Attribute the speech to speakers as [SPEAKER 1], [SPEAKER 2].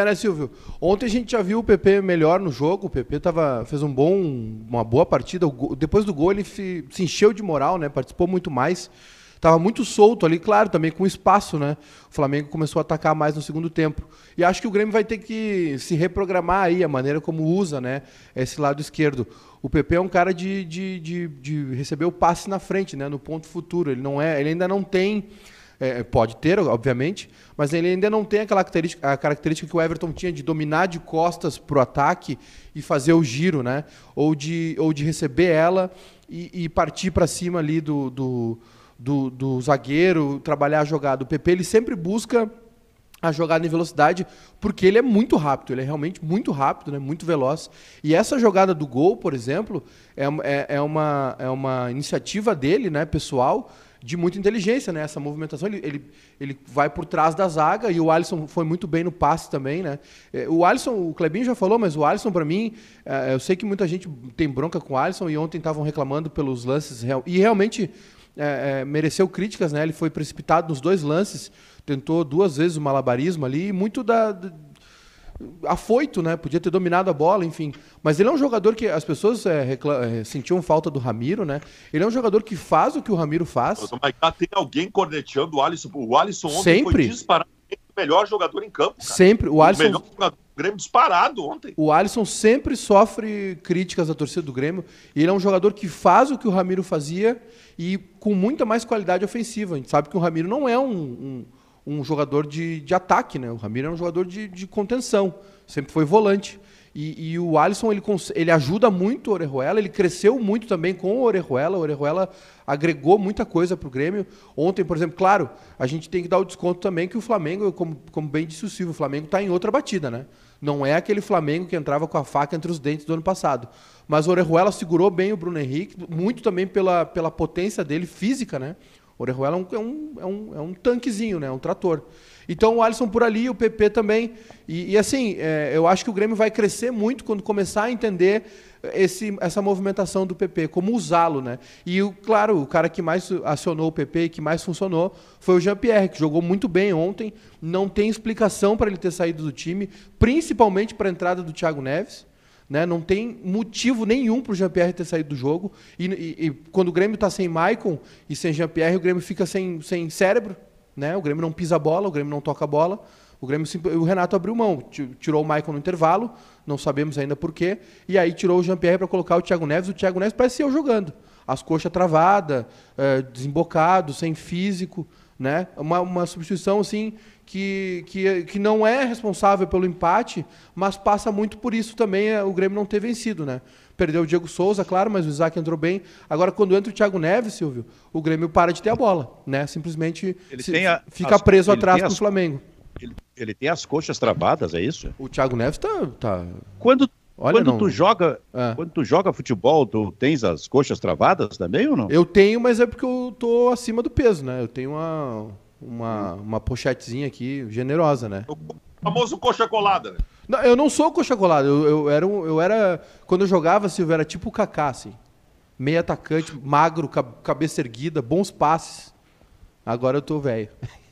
[SPEAKER 1] É, né, Silvio? Ontem a gente já viu o PP melhor no jogo, o PP tava, fez um bom, uma boa partida. depois do gol ele se, se, encheu de moral, né? Participou muito mais. Tava muito solto ali, claro, também com espaço, né? O Flamengo começou a atacar mais no segundo tempo. E acho que o Grêmio vai ter que se reprogramar aí, a maneira como usa, né? Esse lado esquerdo. O PP é um cara de, de, de, de receber o passe na frente, né? No ponto futuro. Ele não é, ele ainda não tem é, é, pode ter, obviamente, mas ele ainda não tem a característica, a característica que o Everton tinha de dominar de costas para o ataque e fazer o giro, né? Ou de, ou de receber ela e, e partir para cima ali do, do, do, do zagueiro, trabalhar a jogada. O PP ele sempre busca a jogada em velocidade, porque ele é muito rápido, ele é realmente muito rápido, né? muito veloz. E essa jogada do gol, por exemplo, é, é, é uma, é uma iniciativa dele, né, pessoal, de muita inteligência, né? Essa movimentação, ele, ele, ele vai por trás da zaga e o Alisson foi muito bem no passe também, né? É, o Alisson, o Clebinho já falou, mas o Alisson para mim, é, eu sei que muita gente tem bronca com o Alisson e ontem estavam reclamando pelos lances e realmente é, é, mereceu críticas, né? Ele foi precipitado nos dois lances, tentou duas vezes o malabarismo ali, e muito da, afoito, né? Podia ter dominado a bola, enfim. Mas ele é um jogador que as pessoas é, é, sentiam falta do Ramiro, né? Ele é um jogador que faz o que o Ramiro faz. Mas, mas tem alguém corneteando o Alisson. O Alisson ontem Sempre. foi disparado o melhor jogador em campo. Cara. Sempre. O, o melhor jogador do Grêmio disparado ontem. O Alisson sempre sofre críticas da torcida do Grêmio. Ele é um jogador que faz o que o Ramiro fazia e com muita mais qualidade ofensiva. A gente sabe que o Ramiro não é um, um um jogador de, de ataque, né? O Ramiro era é um jogador de, de contenção, sempre foi volante. E, e, o Alisson, ele, ele ajuda muito o Orejuela, ele cresceu muito também com o Orejuela. O Orejuela agregou muita coisa para o Grêmio. Ontem, por exemplo, claro, a gente tem que dar o desconto também que o Flamengo, como, como bem disse o Silvio, o Flamengo está em outra batida, né? Não é aquele Flamengo que entrava com a faca entre os dentes do ano passado. Mas o Orejuela segurou bem o Bruno Henrique, muito também pela, pela potência dele física, né? Orejuela é um, é um, é um, é um tanquezinho, né? É um trator. Então o Alisson por ali, o PP também. E, e assim, é, eu acho que o Grêmio vai crescer muito quando começar a entender esse, essa movimentação do PP, como usá-lo, né? E o, claro, o cara que mais acionou o PP e que mais funcionou foi o Jean-Pierre, que jogou muito bem ontem. Não tem explicação para ele ter saído do time, principalmente para a entrada do Thiago Neves. Né? Não tem motivo nenhum para o Jean-Pierre ter saído do jogo. E, e, e quando o Grêmio está sem Maicon e sem Jean-Pierre, o Grêmio fica sem, sem cérebro. Né? O Grêmio não pisa a bola, o Grêmio não toca a bola. O Grêmio o Renato abriu mão, tirou o Maicon no intervalo, não sabemos ainda porquê, e aí tirou o Jean-Pierre para colocar o Thiago Neves. O Thiago Neves ser eu jogando as coxas travadas, é, desembocado, sem físico, né? Uma, uma substituição assim que, que, que não é responsável pelo empate, mas passa muito por isso também é, o Grêmio não ter vencido, né? Perdeu o Diego Souza, claro, mas o Isaac entrou bem. Agora, quando entra o Thiago Neves, Silvio, o Grêmio para de ter a bola, né? Simplesmente se, a, fica as, preso atrás do Flamengo. Ele, ele, tem as coxas travadas, é isso? O Thiago Neves tá. tá... Quando, Olha, quando não. tu joga, é. quando tu joga futebol, tu tens as coxas travadas também ou não? Eu tenho, mas é porque eu tô acima do peso, né? Eu tenho uma uma, uma pochetezinha aqui generosa, né? O famoso coxa colada. Né? Não, eu não sou coxa colada. Eu, eu era um, eu era quando eu jogava, Silvio, era tipo o Kaká, assim. Meio atacante, magro, cabeça erguida, bons passes. Agora eu tô velho.